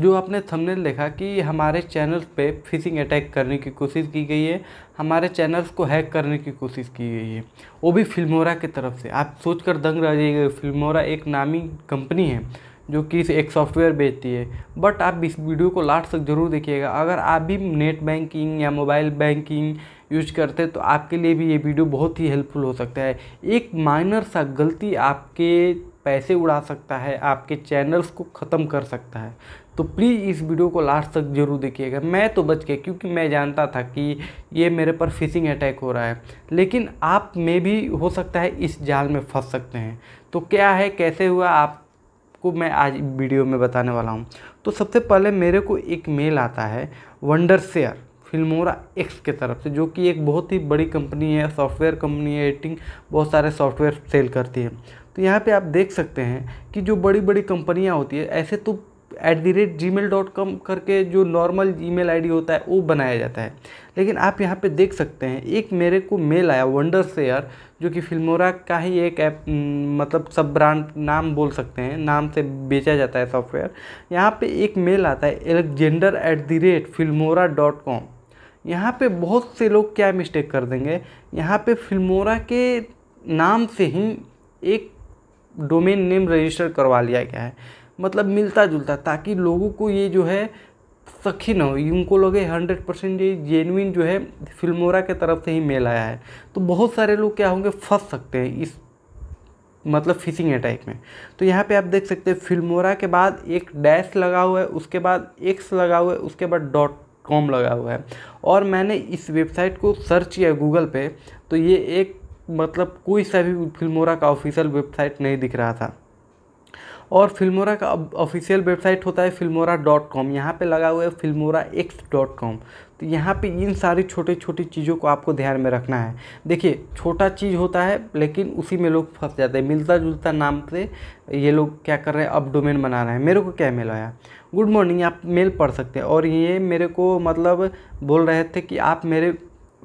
जो आपने थंबनेल देखा कि हमारे चैनल पे फिशिंग अटैक करने की कोशिश की गई है हमारे चैनल्स को हैक करने की कोशिश की गई है वो भी फिल्मोरा की तरफ से आप सोच कर दंग रह जाइएगा फिल्मोरा एक नामी कंपनी है जो कि एक सॉफ्टवेयर बेचती है बट आप इस वीडियो को लास्ट तक ज़रूर देखिएगा अगर आप भी नेट बैंकिंग या मोबाइल बैंकिंग यूज करते हैं तो आपके लिए भी ये वीडियो बहुत ही हेल्पफुल हो सकता है एक माइनर सा गलती आपके पैसे उड़ा सकता है आपके चैनल्स को ख़त्म कर सकता है तो प्लीज़ इस वीडियो को लास्ट तक जरूर देखिएगा मैं तो बच गया क्योंकि मैं जानता था कि ये मेरे पर फिशिंग अटैक हो रहा है लेकिन आप में भी हो सकता है इस जाल में फंस सकते हैं तो क्या है कैसे हुआ आपको मैं आज वीडियो में बताने वाला हूँ तो सबसे पहले मेरे को एक मेल आता है वंडर शेयर फिल्मोरा एक्स के तरफ से जो कि एक बहुत ही बड़ी कंपनी है सॉफ्टवेयर कंपनी है एडिटिंग बहुत सारे सॉफ्टवेयर सेल करती है तो यहाँ पे आप देख सकते हैं कि जो बड़ी बड़ी कंपनियाँ होती है ऐसे तो at the rate gmail dot com करके जो normal email I D होता है वो बनाया जाता है लेकिन आप यहाँ पे देख सकते हैं एक मेरे को मेल आया वंडर सेयर जो कि फिल्मोरा का ही एक ऐप मतलब सब ब्रांड नाम बोल सकते हैं नाम से बेचा जाता है सॉफ्टवेयर यहाँ पे एक मेल आता है Alexander at the rate Filmora dot com यहाँ पर बहुत से लोग क्या मिस्टेक कर देंगे यहाँ पर फिल्मोरा के नाम से ही एक डोमेन नेम रजिस्टर करवा लिया गया है मतलब मिलता जुलता ताकि लोगों को ये जो है सखी न हो उनको लगे हंड्रेड परसेंट ये जेनविन जो है फिल्मोरा के तरफ से ही मेल आया है तो बहुत सारे लोग क्या होंगे फंस सकते हैं इस मतलब फिशिंग अटैक में तो यहाँ पे आप देख सकते हैं फिल्मोरा के बाद एक डैश लगा हुआ है उसके बाद एक्स लगा हुआ है उसके बाद डॉट कॉम लगा हुआ है और मैंने इस वेबसाइट को सर्च किया गूगल पे तो ये एक मतलब कोई सा भी फिल्मोरा का ऑफिशियल वेबसाइट नहीं दिख रहा था और फिल्मोरा का ऑफिशियल वेबसाइट होता है फिल्मोरा डॉट कॉम यहाँ पर लगा हुआ है फिल्मोरा एक्स डॉट कॉम तो यहाँ पे इन सारी छोटे छोटी चीज़ों को आपको ध्यान में रखना है देखिए छोटा चीज़ होता है लेकिन उसी में लोग फंस जाते हैं मिलता जुलता नाम से ये लोग क्या कर रहे हैं अब डोमेन बना रहे हैं मेरे को क्या मेल आया गुड मॉर्निंग आप मेल पढ़ सकते हैं और ये मेरे को मतलब बोल रहे थे कि आप मेरे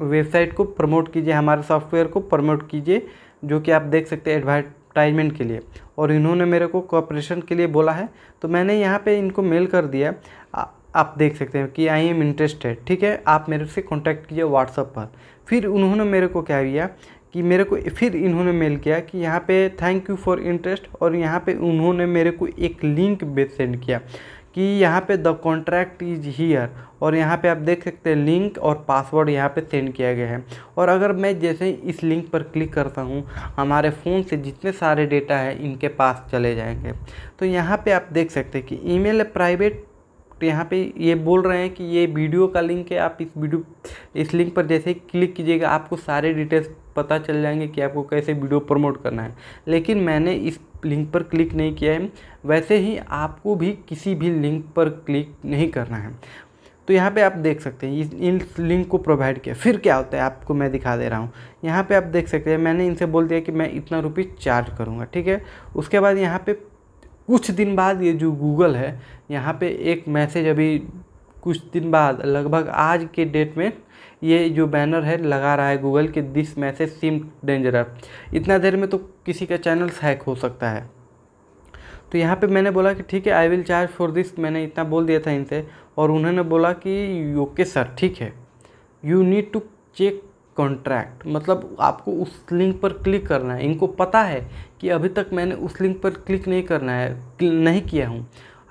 वेबसाइट को प्रमोट कीजिए हमारे सॉफ्टवेयर को प्रमोट कीजिए जो कि आप देख सकते हैं एडवर्टाइजमेंट के लिए और इन्होंने मेरे को कॉपरेशन के लिए बोला है तो मैंने यहाँ पे इनको मेल कर दिया आ, आप देख सकते हैं कि आई एम इंटरेस्टेड ठीक है आप मेरे से कॉन्टैक्ट कीजिए व्हाट्सअप पर फिर उन्होंने मेरे को क्या किया कि मेरे को फिर इन्होंने मेल किया कि यहाँ पे थैंक यू फॉर इंटरेस्ट और यहाँ पे उन्होंने मेरे को एक लिंक भी सेंड किया कि यहाँ पे द कॉन्ट्रैक्ट इज हीयर और यहाँ पे आप देख सकते हैं लिंक और पासवर्ड यहाँ पे सेंड किया गया है और अगर मैं जैसे ही इस लिंक पर क्लिक करता हूँ हमारे फ़ोन से जितने सारे डेटा है इनके पास चले जाएंगे तो यहाँ पे आप देख सकते हैं कि ईमेल प्राइवेट तो यहाँ पे ये बोल रहे हैं कि ये वीडियो का लिंक है आप इस वीडियो इस लिंक पर जैसे ही क्लिक कीजिएगा आपको सारे डिटेल्स पता चल जाएंगे कि आपको कैसे वीडियो प्रमोट करना है लेकिन मैंने इस लिंक पर क्लिक नहीं किया है वैसे ही आपको भी किसी भी लिंक पर क्लिक नहीं करना है तो यहाँ पे आप देख सकते हैं इन लिंक को प्रोवाइड किया फिर क्या होता है आपको मैं दिखा दे रहा हूँ यहाँ पे आप देख सकते हैं मैंने इनसे बोल दिया कि मैं इतना रुपीज़ चार्ज करूँगा ठीक है उसके बाद यहाँ पे कुछ दिन बाद ये जो गूगल है यहाँ पे एक मैसेज अभी कुछ दिन बाद लगभग आज के डेट में ये जो बैनर है लगा रहा है गूगल के दिस मैसेज सिम डेंजरस इतना देर में तो किसी का चैनल हैक हो सकता है तो यहाँ पे मैंने बोला कि ठीक है I will charge for this मैंने इतना बोल दिया था इनसे और उन्होंने बोला कि ओके सर ठीक है you need to check contract मतलब आपको उस लिंक पर क्लिक करना है इनको पता है कि अभी तक मैंने उस लिंक पर क्लिक नहीं करना है नहीं किया हूँ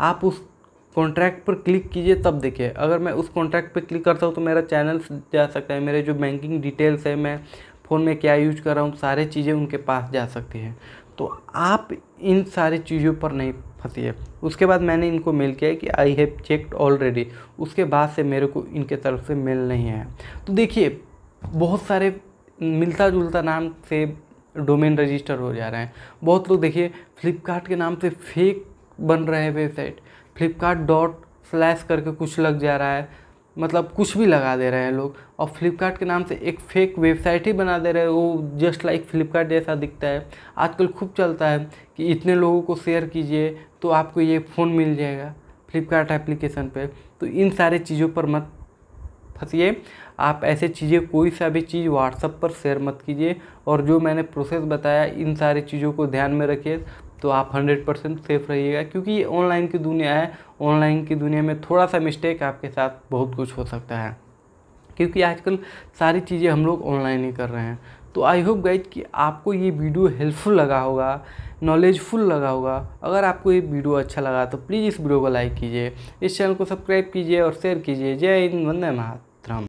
आप उस कॉन्ट्रैक्ट पर क्लिक कीजिए तब देखिए अगर मैं उस कॉन्ट्रैक्ट पर क्लिक करता हूँ तो मेरा चैनल जा सकता है मेरे जो बैंकिंग डिटेल्स है मैं फ़ोन में क्या यूज कर रहा हूँ सारे चीज़ें उनके पास जा सकती हैं तो आप इन सारी चीज़ों पर नहीं फंसी उसके बाद मैंने इनको मेल किया है कि आई हैव चेकड ऑलरेडी उसके बाद से मेरे को इनके तरफ से मेल नहीं आया तो देखिए बहुत सारे मिलता जुलता नाम से डोमेन रजिस्टर हो जा रहे हैं बहुत लोग देखिए फ्लिपकार्ट के नाम से फेक बन रहे हैं वेबसाइट फ्लिपकार्ट डॉट स्लैश करके कुछ लग जा रहा है मतलब कुछ भी लगा दे रहे हैं लोग और फ्लिपकार्ट के नाम से एक फेक वेबसाइट ही बना दे रहे हैं वो जस्ट लाइक फ्लिपकार्ट जैसा दिखता है आजकल खूब चलता है कि इतने लोगों को शेयर कीजिए तो आपको ये फ़ोन मिल जाएगा फ्लिपकार्ट एप्लीकेशन पे तो इन सारे चीज़ों पर मत फंसिए आप ऐसे चीज़ें कोई सा भी चीज़ व्हाट्सअप पर शेयर मत कीजिए और जो मैंने प्रोसेस बताया इन सारी चीज़ों को ध्यान में रखिए तो आप हंड्रेड परसेंट सेफ रहिएगा क्योंकि ये ऑनलाइन की दुनिया है ऑनलाइन की दुनिया में थोड़ा सा मिस्टेक आपके साथ बहुत कुछ हो सकता है क्योंकि आजकल सारी चीज़ें हम लोग ऑनलाइन ही कर रहे हैं तो आई होप गाइड कि आपको ये वीडियो हेल्पफुल लगा होगा नॉलेजफुल लगा होगा अगर आपको ये वीडियो अच्छा लगा तो प्लीज़ इस वीडियो को लाइक कीजिए इस चैनल को सब्सक्राइब कीजिए और शेयर कीजिए जय हिंद वंदे महात